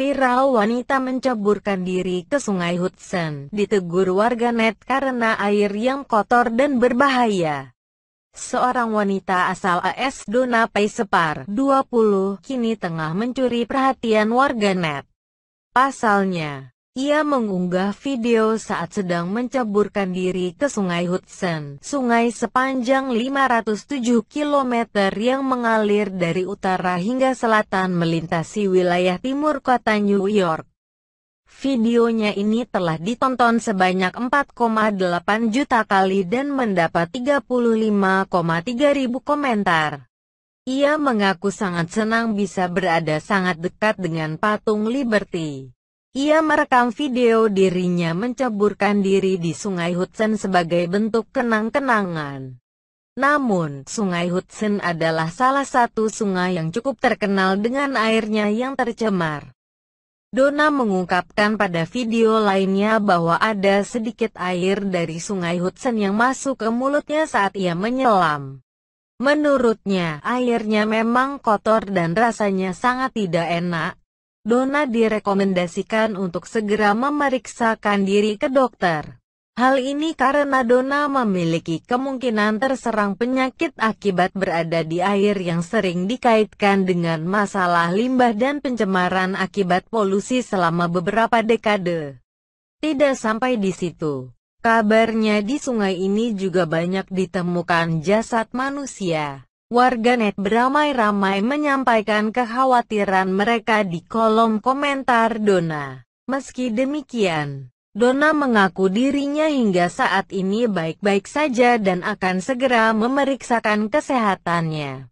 Viral wanita menceburkan diri ke sungai Hudson, ditegur warganet karena air yang kotor dan berbahaya. Seorang wanita asal AS Dona Paisepar, 20, kini tengah mencuri perhatian warganet. Pasalnya, ia mengunggah video saat sedang menceburkan diri ke Sungai Hudson, sungai sepanjang 507 km yang mengalir dari utara hingga selatan melintasi wilayah timur kota New York. Videonya ini telah ditonton sebanyak 4,8 juta kali dan mendapat 35,3 ribu komentar. Ia mengaku sangat senang bisa berada sangat dekat dengan patung Liberty. Ia merekam video dirinya menceburkan diri di Sungai Hudson sebagai bentuk kenang-kenangan. Namun, Sungai Hudson adalah salah satu sungai yang cukup terkenal dengan airnya yang tercemar. Dona mengungkapkan pada video lainnya bahwa ada sedikit air dari Sungai Hudson yang masuk ke mulutnya saat ia menyelam. Menurutnya, airnya memang kotor dan rasanya sangat tidak enak, Dona direkomendasikan untuk segera memeriksakan diri ke dokter. Hal ini karena Dona memiliki kemungkinan terserang penyakit akibat berada di air yang sering dikaitkan dengan masalah limbah dan pencemaran akibat polusi selama beberapa dekade. Tidak sampai di situ. Kabarnya di sungai ini juga banyak ditemukan jasad manusia. Warganet beramai-ramai menyampaikan kekhawatiran mereka di kolom komentar Dona. Meski demikian, Dona mengaku dirinya hingga saat ini baik-baik saja dan akan segera memeriksakan kesehatannya.